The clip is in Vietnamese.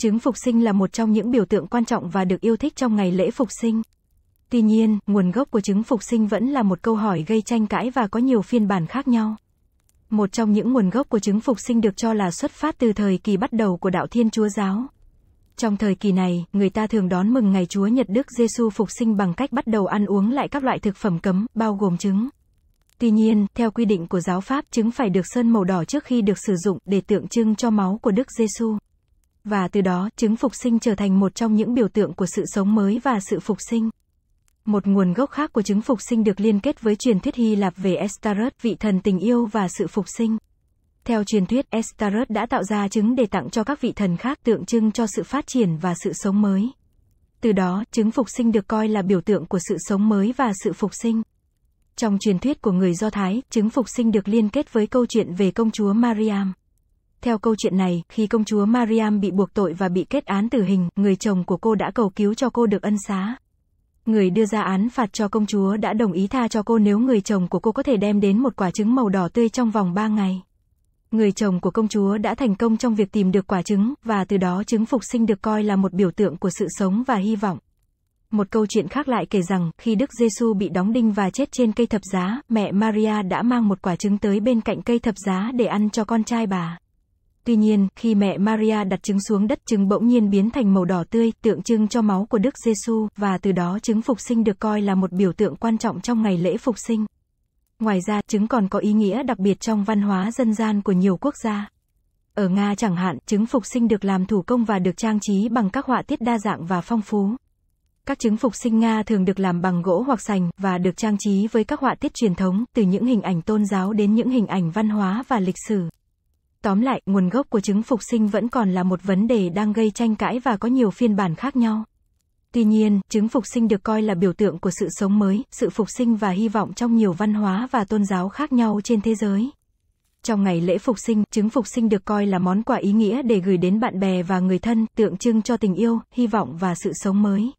Trứng phục sinh là một trong những biểu tượng quan trọng và được yêu thích trong ngày lễ phục sinh. Tuy nhiên, nguồn gốc của trứng phục sinh vẫn là một câu hỏi gây tranh cãi và có nhiều phiên bản khác nhau. Một trong những nguồn gốc của trứng phục sinh được cho là xuất phát từ thời kỳ bắt đầu của đạo Thiên Chúa giáo. Trong thời kỳ này, người ta thường đón mừng ngày Chúa Nhật Đức Giêsu phục sinh bằng cách bắt đầu ăn uống lại các loại thực phẩm cấm, bao gồm trứng. Tuy nhiên, theo quy định của giáo pháp, trứng phải được sơn màu đỏ trước khi được sử dụng để tượng trưng cho máu của Đức Giêsu và từ đó chứng phục sinh trở thành một trong những biểu tượng của sự sống mới và sự phục sinh. Một nguồn gốc khác của chứng phục sinh được liên kết với truyền thuyết Hy Lạp về Estaros, vị thần tình yêu và sự phục sinh. Theo truyền thuyết, Estaros đã tạo ra trứng để tặng cho các vị thần khác tượng trưng cho sự phát triển và sự sống mới. Từ đó, trứng phục sinh được coi là biểu tượng của sự sống mới và sự phục sinh. Trong truyền thuyết của người Do Thái, trứng phục sinh được liên kết với câu chuyện về công chúa Mariam. Theo câu chuyện này, khi công chúa Mariam bị buộc tội và bị kết án tử hình, người chồng của cô đã cầu cứu cho cô được ân xá. Người đưa ra án phạt cho công chúa đã đồng ý tha cho cô nếu người chồng của cô có thể đem đến một quả trứng màu đỏ tươi trong vòng 3 ngày. Người chồng của công chúa đã thành công trong việc tìm được quả trứng, và từ đó trứng phục sinh được coi là một biểu tượng của sự sống và hy vọng. Một câu chuyện khác lại kể rằng, khi Đức Giêsu bị đóng đinh và chết trên cây thập giá, mẹ Maria đã mang một quả trứng tới bên cạnh cây thập giá để ăn cho con trai bà. Tuy nhiên, khi mẹ Maria đặt trứng xuống đất trứng bỗng nhiên biến thành màu đỏ tươi, tượng trưng cho máu của Đức Giêsu và từ đó trứng phục sinh được coi là một biểu tượng quan trọng trong ngày lễ phục sinh. Ngoài ra, trứng còn có ý nghĩa đặc biệt trong văn hóa dân gian của nhiều quốc gia. Ở Nga chẳng hạn, trứng phục sinh được làm thủ công và được trang trí bằng các họa tiết đa dạng và phong phú. Các trứng phục sinh Nga thường được làm bằng gỗ hoặc sành và được trang trí với các họa tiết truyền thống, từ những hình ảnh tôn giáo đến những hình ảnh văn hóa và lịch sử. Tóm lại, nguồn gốc của chứng phục sinh vẫn còn là một vấn đề đang gây tranh cãi và có nhiều phiên bản khác nhau. Tuy nhiên, chứng phục sinh được coi là biểu tượng của sự sống mới, sự phục sinh và hy vọng trong nhiều văn hóa và tôn giáo khác nhau trên thế giới. Trong ngày lễ phục sinh, chứng phục sinh được coi là món quà ý nghĩa để gửi đến bạn bè và người thân, tượng trưng cho tình yêu, hy vọng và sự sống mới.